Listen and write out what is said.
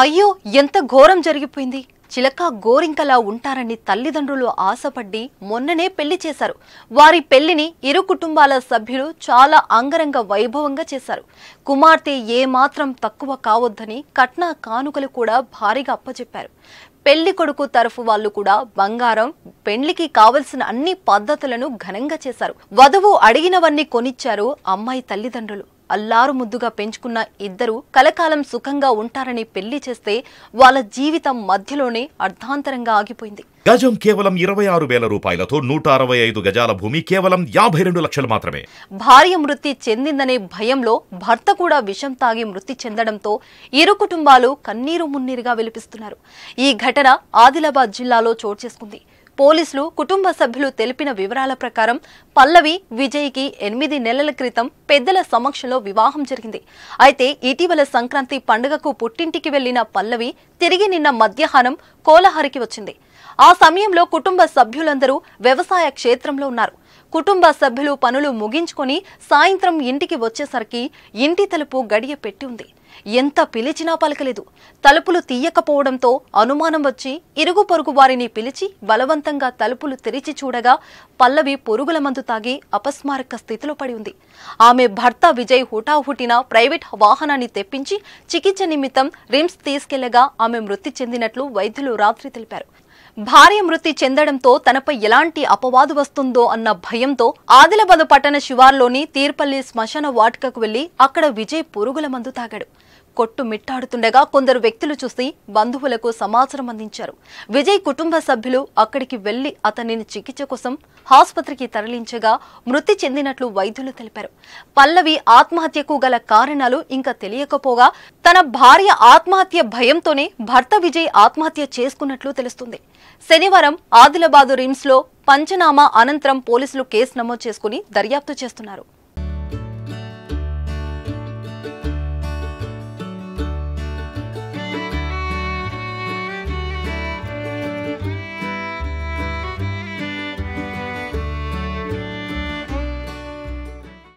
అయ్యో ఎంత ఘోరం జరిగిపోయింది చిలక గోరింకలా ఉంటారని తల్లిదండ్రులు ఆశపడ్డి మొన్ననే పెళ్లి చేశారు వారి పెళ్లిని ఇరు కుటుంబాల సభ్యులు చాలా అంగరంగ వైభవంగా చేశారు కుమార్తె ఏమాత్రం తక్కువ కావద్దని కట్న కానుకలు కూడా భారీగా అప్పచెప్పారు పెళ్లి కొడుకు తరఫు వాళ్ళు కూడా బంగారం పెళ్లికి కావలసిన అన్ని పద్ధతులను ఘనంగా చేశారు వధువు అడిగినవన్నీ కొనిచ్చారు అమ్మాయి తల్లిదండ్రులు అల్లారు ముద్దుగా పెంచుకున్న ఇద్దరు కలకాలం సుఖంగా ఉంటారని పెళ్లి చేస్తే వాళ్ళ జీవితం మధ్యలోనే అర్ధాంతరంగా ఆగిపోయింది గజం కేవలం ఇరవై ఆరు వేల రూపాయలతో నూట అరవై ఐదు గజాల భూమి కేవలం యాభై రెండు లక్షలు మాత్రమే భార్య మృతి చెందిందనే భయంలో భర్త కూడా విషం తాగి మృతి చెందడంతో ఇరు కుటుంబాలు కన్నీరు మున్నీరుగా విలిపిస్తున్నారు ఈ ఘటన ఆదిలాబాద్ జిల్లాలో చోటు చేసుకుంది పోలీసులు కుటుంబ సభ్యులు తెలిపిన వివరాల ప్రకారం పల్లవి విజయ్కి ఎనిమిది నెలల క్రితం పెద్దల సమక్షంలో వివాహం జరిగింది అయితే ఇటీవల సంక్రాంతి పండుగకు పుట్టింటికి వెళ్లిన పల్లవి తిరిగి నిన్న మధ్యాహ్నం కోలహరికి వచ్చింది ఆ సమయంలో కుటుంబ సభ్యులందరూ వ్యవసాయ క్షేత్రంలో ఉన్నారు కుటుంబ సభ్యులు పనులు ముగించుకొని సాయంత్రం ఇంటికి వచ్చేసరికి ఇంటి తలుపు గడియ పెట్టి ఉంది ఎంత పిలిచినా పలకలేదు తలుపులు తీయకపోవడంతో అనుమానం వచ్చి ఇరుగు పొరుగు వారిని పిలిచి బలవంతంగా తలుపులు తెరిచి చూడగా పల్లవి పొరుగుల మందు తాగి అపస్మారక స్థితిలో పడి ఉంది ఆమె భర్త విజయ్ హుటాహుటిన ప్రైవేట్ వాహనాన్ని తెప్పించి చికిత్స నిమిత్తం రిమ్స్ తీసుకెళ్లగా ఆమె మృతి చెందినట్లు వైద్యులు రాత్రి తెలిపారు భార్య మృతి చెందడంతో తనపై ఎలాంటి అపవాదు వస్తుందో అన్న భయంతో ఆదిలాబాద్ పట్టణ శివార్లోని తీర్పల్లి శ్మశాన వాటికకు వెళ్లి అక్కడ విజయ్ పురుగుల మందు తాగాడు కొట్టు మిట్టాడుతుండగా కొందరు వ్యక్తులు చూసి బంధువులకు సమాచారం అందించారు విజయ్ కుటుంబ సభ్యులు అక్కడికి వెళ్లి అతనిని చికిత్స కోసం ఆసుపత్రికి తరలించగా మృతి చెందినట్లు వైద్యులు తెలిపారు పల్లవి ఆత్మహత్యకు గల కారణాలు ఇంకా తెలియకపోగా తన భార్య ఆత్మహత్య భయంతోనే భర్త విజయ్ ఆత్మహత్య చేసుకున్నట్లు తెలుస్తుంది శనివారం ఆదిలాబాదు రిమ్స్లో పంచనామా అనంతరం పోలీసులు కేసు నమోదు చేసుకుని దర్యాప్తు చేస్తున్నారు